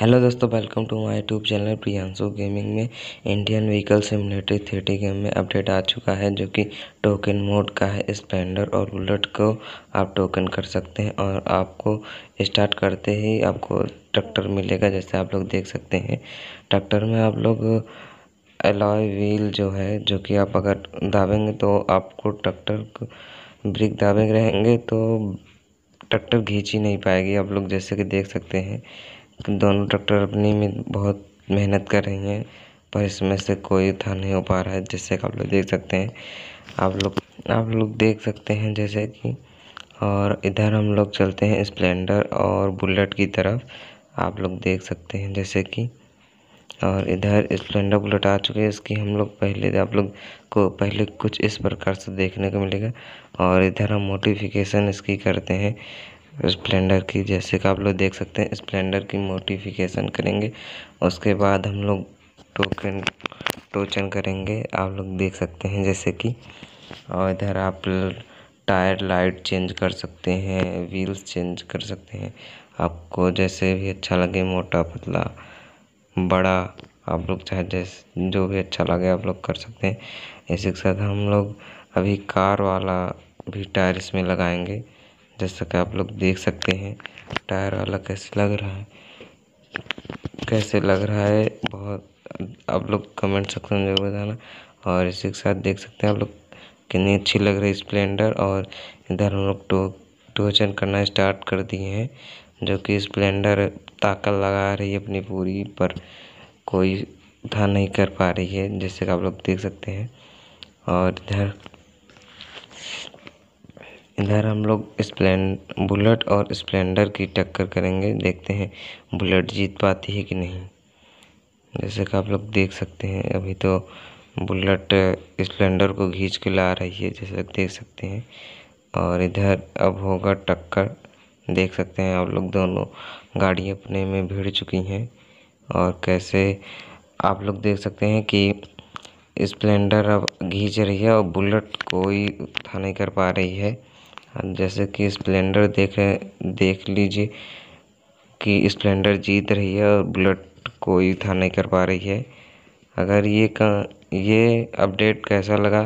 hello दोस्तों welcome to my YouTube channel Priyanshu gaming में Indian vehicle simulator thirty game में update आ चुका है जो कि टोकन मोड का है स्पेंडर और बुलेट को आप टोकन कर सकते हैं और आपको स्टार्ट करते ही आपको ट्रैक्टर मिलेगा जैसे आप लोग देख सकते हैं ट्रैक्टर में आप लोग एलॉय व्हील जो है जो कि आप अगर दाबेंगे तो आपको ट्रैक्टर ब्रिक दाबे रहेंगे तो ट्रैक्टर घींची ही नहीं पाएगी आप लोग जैसे कि देख सकते हैं दोनों ट्रैक्टर अपनी में बहुत मेहनत कर रही हैं पर इसमें से कोई था नहीं हो पा रहा है जैसे कि आप लोग देख सकते हैं आप लोग आप लोग देख सकते हैं जैसे कि और इधर हम लोग चलते हैं स्प्लेंडर और बुलेट की तरफ आप लोग देख सकते हैं जैसे कि और इधर स्प्लेंडर बुलेट आ चुके हैं इसकी हम लोग पहले आप लोग को पहले कुछ इस प्रकार से देखने को मिलेगा और इधर हम मोटिफिकेशन इसकी करते हैं स्प्लेंडर की जैसे कि आप लोग देख सकते हैं स्प्लेंडर की मोटिफिकेशन करेंगे उसके बाद हम लोग टोकन टोचन करेंगे आप लोग देख सकते हैं जैसे कि और इधर आप टायर लाइट चेंज कर सकते हैं व्हील्स चेंज कर सकते हैं आपको जैसे भी अच्छा लगे मोटा पतला बड़ा आप लोग चाहे जैसे जो भी अच्छा लगे आप लोग कर सकते हैं इसी के साथ हम लोग अभी कार वाला भी टायर इसमें लगाएंगे जैसा कि आप लोग देख सकते हैं टायर वाला कैसे लग रहा है कैसे लग रहा है बहुत आप लोग कमेंट सेक्शन में जरूर बताना और इसी के साथ देख सकते हैं आप लोग कितनी अच्छी लग रही है स्प्लेंडर और इधर हम लोग टो टोचन करना स्टार्ट कर दिए हैं जो कि स्प्लेंडर ताकत लगा रही है अपनी पूरी पर कोई था नहीं कर पा रही है जैसे कि आप लोग देख सकते हैं और इधर इधर हम लोग स्प्लें बुलेट और स्प्लेंडर की टक्कर करेंगे देखते हैं बुलेट जीत पाती है कि नहीं जैसे कि आप लोग देख सकते हैं अभी तो बुलेट स्प्लेंडर को घींच के ला रही है जैसे देख सकते हैं और इधर अब होगा टक्कर देख सकते हैं आप लोग दोनों गाड़ी अपने में भिड़ चुकी हैं और कैसे आप लोग देख सकते हैं कि स्प्लेंडर अब घींच रही है और बुलेट कोई था नहीं कर पा रही है जैसे कि स्प्लेंडर रहे देख लीजिए कि स्प्लेंडर जीत रही है और बुलेट कोई था नहीं कर पा रही है अगर ये का ये अपडेट कैसा लगा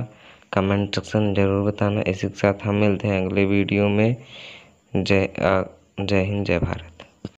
कमेंट सेक्शन ज़रूर बताना इसी के साथ हम मिलते हैं अगले वीडियो में जय जय हिंद जय भारत